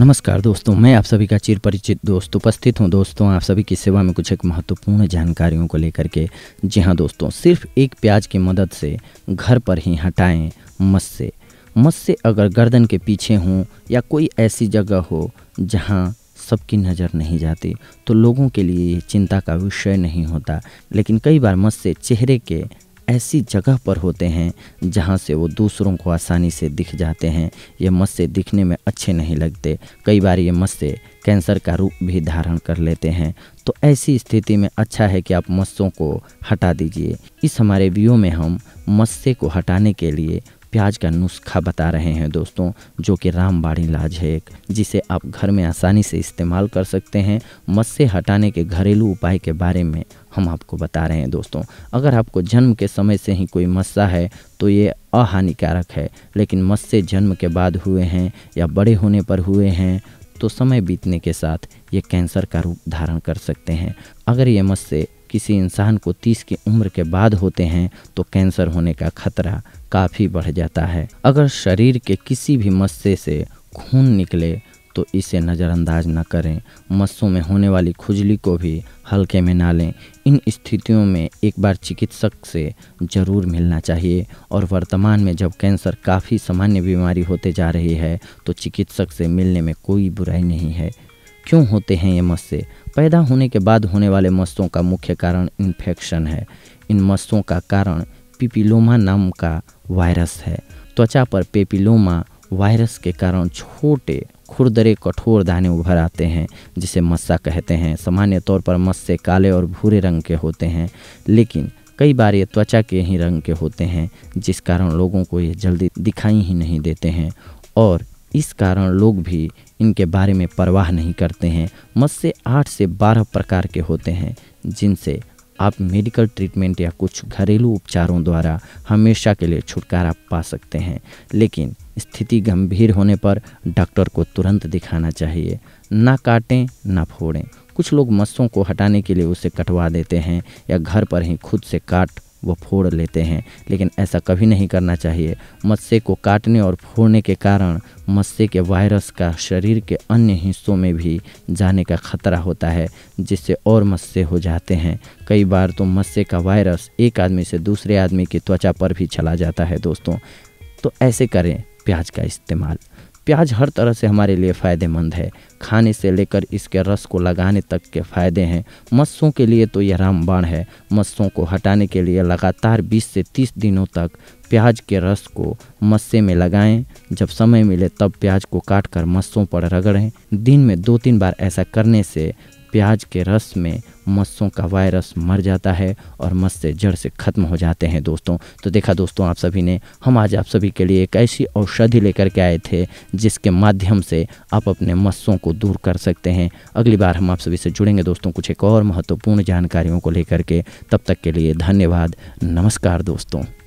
नमस्कार दोस्तों मैं आप सभी का चिर परिचित दोस्त उपस्थित हूं दोस्तों आप सभी की सेवा में कुछ एक महत्वपूर्ण जानकारियों को लेकर के जी हाँ दोस्तों सिर्फ एक प्याज की मदद से घर पर ही हटाएं मस्से मस्से अगर गर्दन के पीछे हों या कोई ऐसी जगह हो जहाँ सबकी नज़र नहीं जाती तो लोगों के लिए चिंता का विषय नहीं होता लेकिन कई बार मस्से चेहरे के ऐसी जगह पर होते हैं जहाँ से वो दूसरों को आसानी से दिख जाते हैं ये मस्से दिखने में अच्छे नहीं लगते कई बार ये मस्से कैंसर का रूप भी धारण कर लेते हैं तो ऐसी स्थिति में अच्छा है कि आप मस्सों को हटा दीजिए इस हमारे व्यू में हम मस्से को हटाने के लिए प्याज का नुस्खा बता रहे हैं दोस्तों जो कि रामबाड़ी इलाज है एक जिसे आप घर में आसानी से इस्तेमाल कर सकते हैं मस्से हटाने के घरेलू उपाय के बारे में हम आपको बता रहे हैं दोस्तों अगर आपको जन्म के समय से ही कोई मस्सा है तो ये अहानिकारक है लेकिन मस्से जन्म के बाद हुए हैं या बड़े होने पर हुए हैं तो समय बीतने के साथ ये कैंसर का रूप धारण कर सकते हैं अगर ये मस्से किसी इंसान को तीस की उम्र के बाद होते हैं तो कैंसर होने का खतरा काफ़ी बढ़ जाता है अगर शरीर के किसी भी मस्से से खून निकले तो इसे नज़रअंदाज न करें मस्सों में होने वाली खुजली को भी हल्के में ना लें इन स्थितियों में एक बार चिकित्सक से ज़रूर मिलना चाहिए और वर्तमान में जब कैंसर काफ़ी सामान्य बीमारी होते जा रही है तो चिकित्सक से मिलने में कोई बुराई नहीं है क्यों होते हैं ये मस्से पैदा होने के बाद होने वाले मस्तों का मुख्य कारण इन्फेक्शन है इन मस्तों का कारण पिपिलोमा नाम का वायरस है त्वचा पर पेपिलोमा वायरस के कारण छोटे खुरदरे कठोर दाने उभर आते हैं जिसे मस्सा कहते हैं सामान्य तौर पर मस्से काले और भूरे रंग के होते हैं लेकिन कई बार ये त्वचा के ही रंग के होते हैं जिस कारण लोगों को ये जल्दी दिखाई ही नहीं देते हैं और इस कारण लोग भी इनके बारे में परवाह नहीं करते हैं मत्स्य आठ से बारह प्रकार के होते हैं जिनसे आप मेडिकल ट्रीटमेंट या कुछ घरेलू उपचारों द्वारा हमेशा के लिए छुटकारा पा सकते हैं लेकिन स्थिति गंभीर होने पर डॉक्टर को तुरंत दिखाना चाहिए ना काटें ना फोड़ें कुछ लोग मस्सों को हटाने के लिए उसे कटवा देते हैं या घर पर ही खुद से काट वह फोड़ लेते हैं लेकिन ऐसा कभी नहीं करना चाहिए मत्स्य को काटने और फोड़ने के कारण मत्स्य के वायरस का शरीर के अन्य हिस्सों में भी जाने का खतरा होता है जिससे और मत्स्य हो जाते हैं कई बार तो मत्स्य का वायरस एक आदमी से दूसरे आदमी की त्वचा पर भी चला जाता है दोस्तों तो ऐसे करें प्याज का इस्तेमाल प्याज हर तरह से हमारे लिए फ़ायदेमंद है खाने से लेकर इसके रस को लगाने तक के फ़ायदे हैं मस्सों के लिए तो यह रामबाण है मस्सों को हटाने के लिए लगातार 20 से 30 दिनों तक प्याज के रस को मस्से में लगाएं जब समय मिले तब प्याज को काट कर मस्सों पर रगड़ें दिन में दो तीन बार ऐसा करने से प्याज के रस में मस्सों का वायरस मर जाता है और मस्से जड़ से ख़त्म हो जाते हैं दोस्तों तो देखा दोस्तों आप सभी ने हम आज आप सभी के लिए एक ऐसी औषधि लेकर के आए थे जिसके माध्यम से आप अपने मस्सों को दूर कर सकते हैं अगली बार हम आप सभी से जुड़ेंगे दोस्तों कुछ एक और महत्वपूर्ण जानकारियों को लेकर के तब तक के लिए धन्यवाद नमस्कार दोस्तों